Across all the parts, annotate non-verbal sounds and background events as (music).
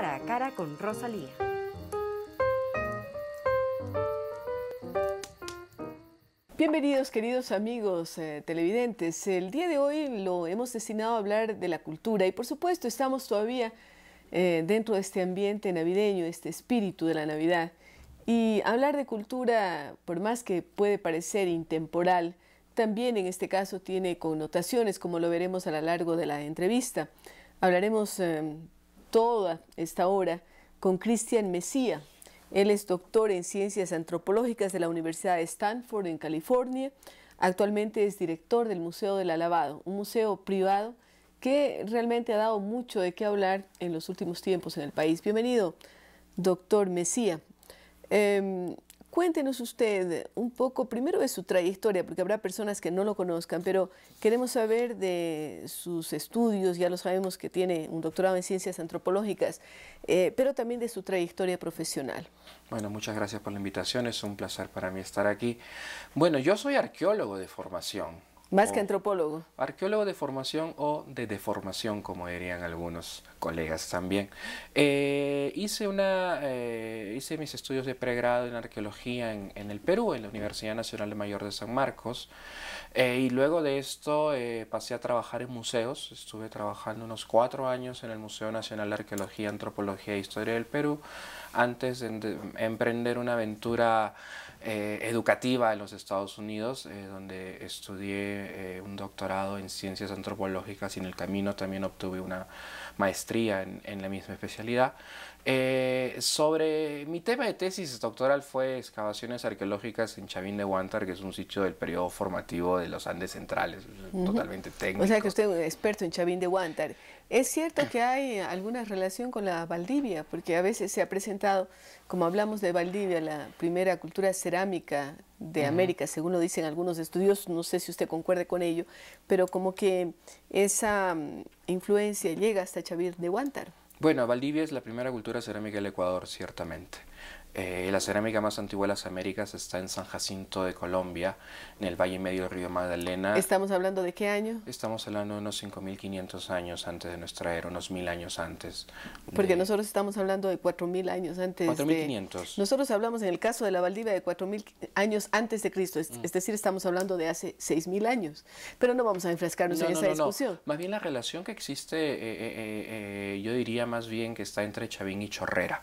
Cara a cara con Rosalía. Bienvenidos queridos amigos eh, televidentes. El día de hoy lo hemos destinado a hablar de la cultura y por supuesto estamos todavía eh, dentro de este ambiente navideño, este espíritu de la Navidad. Y hablar de cultura, por más que puede parecer intemporal, también en este caso tiene connotaciones, como lo veremos a lo largo de la entrevista. Hablaremos em, toda esta hora con Cristian Mesía. Él es doctor en ciencias antropológicas de la Universidad de Stanford en California. Actualmente es director del Museo del Alabado, un museo privado que realmente ha dado mucho de qué hablar en los últimos tiempos en el país. Bienvenido, doctor Mesía. Em, Cuéntenos usted un poco, primero de su trayectoria, porque habrá personas que no lo conozcan, pero queremos saber de sus estudios, ya lo sabemos que tiene un doctorado en ciencias antropológicas, eh, pero también de su trayectoria profesional. Bueno, muchas gracias por la invitación, es un placer para mí estar aquí. Bueno, yo soy arqueólogo de formación, más que antropólogo. Arqueólogo de formación o de deformación, como dirían algunos colegas también. Eh, hice, una, eh, hice mis estudios de pregrado en arqueología en, el Perú, en la Universidad Nacional de Mayor de San Marcos. Eh, y luego de esto pasé a trabajar en museos. Estuve trabajando unos cuatro años en el Museo Nacional de Arqueología, Antropología e Historia del Perú, antes de emprender una aventura eh, educativa en los Estados Unidos, eh, donde estudié eh, un doctorado en ciencias antropológicas y en el camino también obtuve una maestría en, la misma especialidad. sobre mi tema de tesis doctoral fue excavaciones arqueológicas en Chavín de Huántar, que es un sitio del periodo formativo de los Andes centrales, totalmente técnico. O sea que usted es experto en Chavín de Huántar. Es cierto que hay alguna relación con la Valdivia, porque a veces se ha presentado, como hablamos de Valdivia, la primera cultura cerámica de América, según lo dicen algunos estudios, no sé si usted concuerde con ello, pero como que esa mm, influencia llega hasta Chavir de Huántar. Bueno, Valdivia es la primera cultura cerámica del Ecuador, ciertamente. Eh, la cerámica más antigua de las Américas está en San Jacinto de Colombia, en el Valle Medio del Río Magdalena. ¿Estamos hablando de qué año? Estamos hablando de unos 5.500 años antes de nuestra era, unos 1.000 años antes. Porque nosotros estamos hablando de 4.000 años antes 4.500. Nosotros hablamos en el caso de la Valdivia de 4.000 años antes de Cristo, mm. es, decir, estamos hablando de hace 6.000 años. Pero no vamos a enfrascarnos en esa no, discusión. Más bien la relación que existe, eh, eh, yo diría más bien que está entre Chavín y Chorrera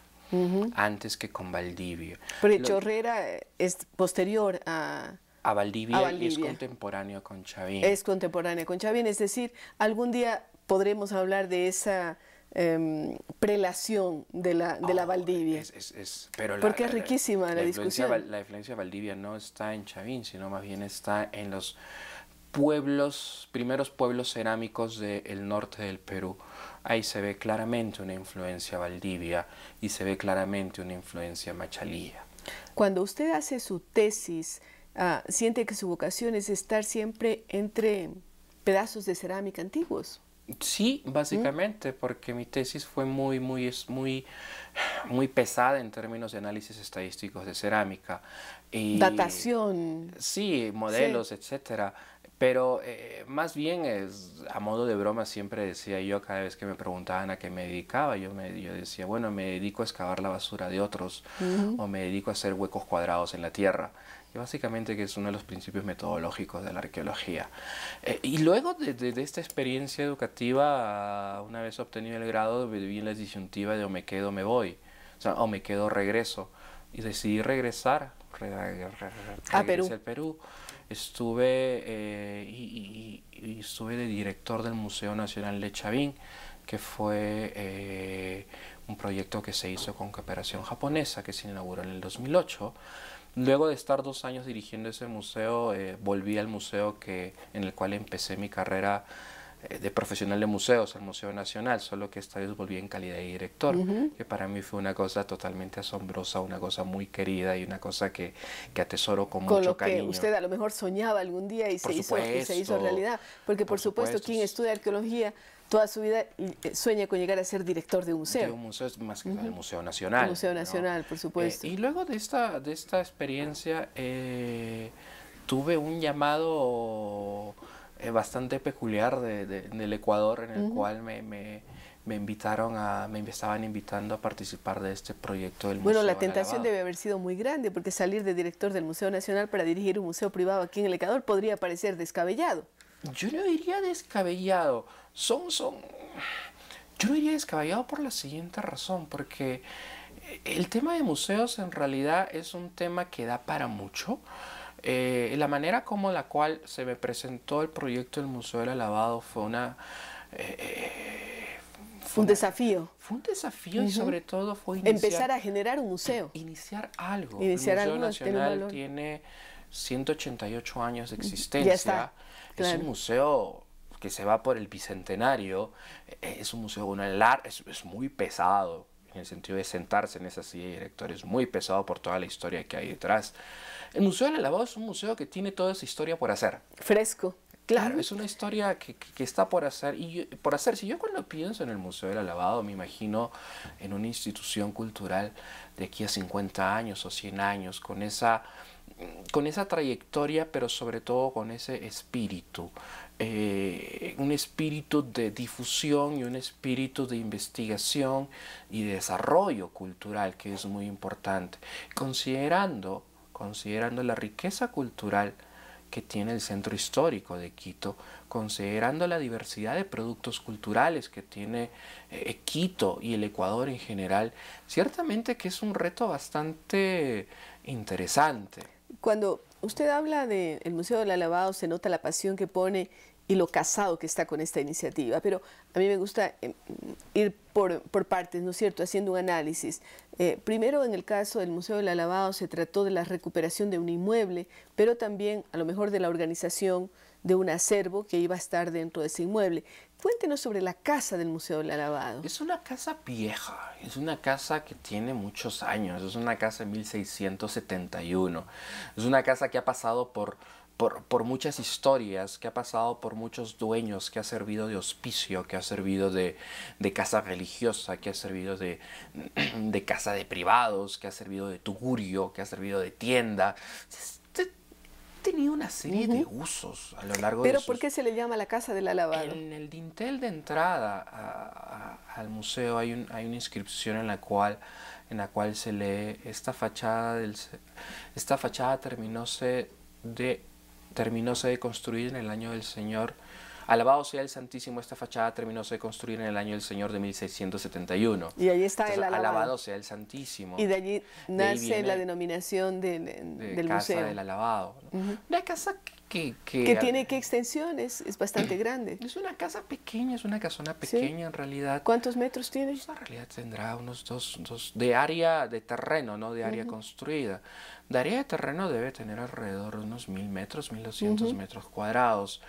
antes que con Valdivia. Pero Chorrera es posterior a... A Valdivia, y es contemporáneo con Chavín. Es contemporáneo con Chavín, es decir, algún día podremos hablar de esa em, prelación de la, de la oh, Valdivia. pero Porque es riquísima la, la discusión. La influencia de Valdivia no está en Chavín, sino más bien está en los pueblos, primeros pueblos cerámicos del norte del Perú. Ahí se ve claramente una influencia Valdivia y se ve claramente una influencia Machalía. Cuando usted hace su tesis, ah, siente que su vocación es estar siempre entre pedazos de cerámica antiguos. Sí, básicamente, porque mi tesis fue muy, muy, es muy, muy pesada en términos de análisis estadísticos de cerámica. Y, Datación. Sí, modelos, etcétera. Pero eh, más bien es, a modo de broma siempre decía yo cada vez que me preguntaban a qué me dedicaba, yo, me, decía, bueno, me dedico a excavar la basura de otros o me dedico a hacer huecos cuadrados en la tierra, que básicamente que es uno de los principios metodológicos de la arqueología. Eh, y luego de, esta experiencia educativa, una vez obtenido el grado, viví la disyuntiva de o me quedo me voy, o me quedo regreso. Y decidí regresar, a Perú estuve, eh, y, estuve de director del Museo Nacional de Chavín, que fue eh, un proyecto que se hizo con cooperación japonesa, que se inauguró en el 2008. Luego de estar dos años dirigiendo ese museo, eh, volví al museo que, en el cual empecé mi carrera eh, de profesional de museos al Museo Nacional, solo que esta vez volví en calidad de director, que para mí fue una cosa totalmente asombrosa, una cosa muy querida y una cosa que, que atesoro con, con mucho lo cariño. Que usted a lo mejor soñaba algún día y, se, hizo, y se hizo realidad, porque por, supuesto, quien estudia arqueología toda su vida eh, sueña con llegar a ser director de un museo. De un museo, más que del Museo Nacional. museo Nacional, por eh, supuesto. y luego de esta, de esta experiencia tuve un llamado bastante peculiar de, de, del Ecuador en el cual me, me, me, invitaron a, me estaban invitando a participar de este proyecto del bueno, Museo. Bueno, la tentación debe haber sido muy grande porque salir de director del Museo Nacional para dirigir un museo privado aquí en el Ecuador podría parecer descabellado. Yo no diría descabellado, son, son, yo no diría descabellado por la siguiente razón, porque el tema de museos en realidad es un tema que da para mucho. Eh, la manera como la cual se me presentó el proyecto del Museo del Alabado fue una... Eh, eh, fue un desafío. Fue un desafío y sobre todo fue iniciar, Empezar a generar un museo. (clears throat) Iniciar algo. Iniciar el Museo Nacional tiene 188 años de existencia. Es un museo que se va por el bicentenario. Es un museo es muy pesado en el sentido de sentarse en esa silla de directores, muy pesado por toda la historia que hay detrás. El Museo del Alabado es un museo que tiene toda esa historia por hacer. Fresco. Claro, es una historia que, que, está por hacer. Y por hacer, si yo cuando pienso en el Museo del Alabado, me imagino en una institución cultural de aquí a 50 años o 100 años, con esa con esa trayectoria, pero sobre todo con ese espíritu, eh, un espíritu de difusión y un espíritu de investigación y desarrollo cultural que es muy importante, considerando, considerando la riqueza cultural que tiene el centro histórico de Quito, considerando la diversidad de productos culturales que tiene eh, Quito y el Ecuador en general, ciertamente que es un reto bastante interesante. Cuando usted habla del de Museo del Alabado, se nota la pasión que pone y lo casado que está con esta iniciativa. Pero a mí me gusta em, ir por, partes, ¿no es cierto?, haciendo un análisis. Eh, primero, en el caso del Museo del Alabado, se trató de la recuperación de un inmueble, pero también a lo mejor de la organización de un acervo que iba a estar dentro de ese inmueble. Cuéntenos sobre la casa del Museo del Alabado. Es una casa vieja, es una casa que tiene muchos años, es una casa de 1671, es una casa que ha pasado por por, muchas historias, que ha pasado por muchos dueños, que ha servido de hospicio, que ha servido de, casa religiosa, que ha servido (clears throat) de, casa de privados, que ha servido de tugurio, que ha servido de tienda tenido una serie de usos a lo largo de ¿Pero por qué se le llama la Casa del Alabado? En el dintel de entrada al museo hay, hay una inscripción en la cual en la cual se lee esta fachada del, esta fachada se de terminóse de construir en el año del Señor Alabado sea el Santísimo, esta fachada terminó de construir en el año del Señor de 1671. Y ahí está el alabado. alabado. sea el Santísimo. Y de allí nace la denominación del, del casa museo. del alabado. Una casa que, que, tiene qué extensiones, es bastante (clears throat) grande. Es una casa pequeña, es una casona pequeña en realidad. ¿Cuántos metros tiene? En realidad tendrá unos dos, dos, de área de terreno, no de área construida. De área de terreno debe tener alrededor de unos mil metros, mil doscientos metros cuadrados.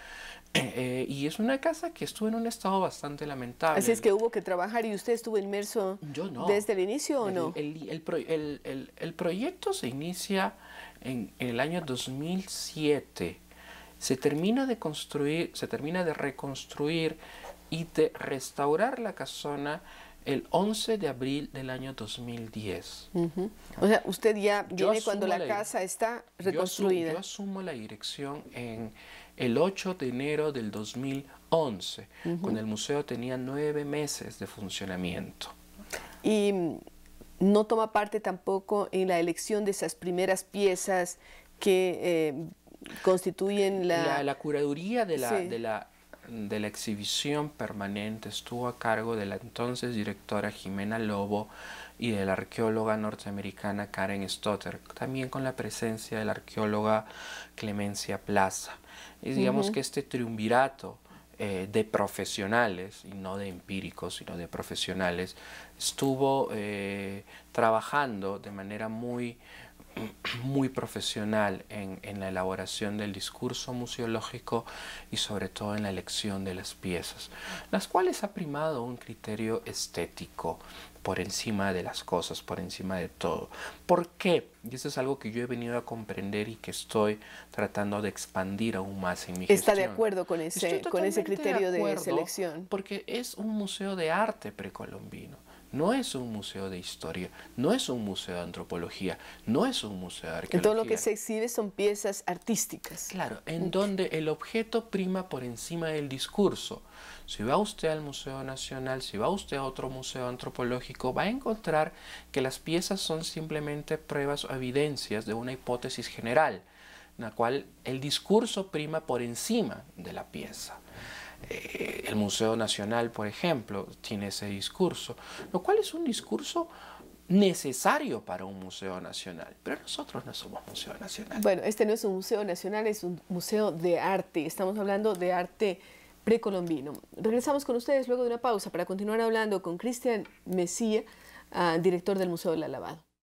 Eh, y es una casa que estuvo en un estado bastante lamentable. Así es que hubo que trabajar y usted estuvo inmerso desde el inicio o no? El, el, el, proyecto se inicia en, el año 2007. Se termina de construir, se termina de reconstruir y de restaurar la casona el 11 de abril del año 2010. O sea, usted ya viene cuando la, casa está reconstruida. yo asumo la dirección en el 8 de enero del 2011, cuando el museo tenía nueve meses de funcionamiento. Y no toma parte tampoco en la elección de esas primeras piezas que eh, constituyen la... la... curaduría de la, de la de la exhibición permanente estuvo a cargo de la entonces directora Jimena Lobo y de la arqueóloga norteamericana Karen Stotter, también con la presencia de la arqueóloga Clemencia Plaza y digamos que este triunvirato eh, de profesionales, y no de empíricos, sino de profesionales, estuvo eh, trabajando de manera muy, (clears throat) muy profesional en, en, la elaboración del discurso museológico y sobre todo en la elección de las piezas, las cuales ha primado un criterio estético, por encima de las cosas, por encima de todo. ¿Por qué? Y eso es algo que yo he venido a comprender y que estoy tratando de expandir aún más en mi Está de acuerdo con ese, con ese criterio de selección. Porque es un museo de arte precolombino no es un museo de historia, no es un museo de antropología, no es un museo de arqueología. Todo lo que se exhibe son piezas artísticas. Claro, en donde el objeto prima por encima del discurso. Si va usted al Museo Nacional, si va usted a otro museo antropológico, va a encontrar que las piezas son simplemente pruebas o evidencias de una hipótesis general, en la cual el discurso prima por encima de la pieza el Museo Nacional, por ejemplo, tiene ese discurso, lo cual es un discurso necesario para un museo nacional, pero nosotros no somos museo nacional. Bueno, este no es un museo nacional, es un museo de arte, estamos hablando de arte precolombino. Regresamos con ustedes luego de una pausa para continuar hablando con Cristian Mesía, ah, director del Museo de La Alabado.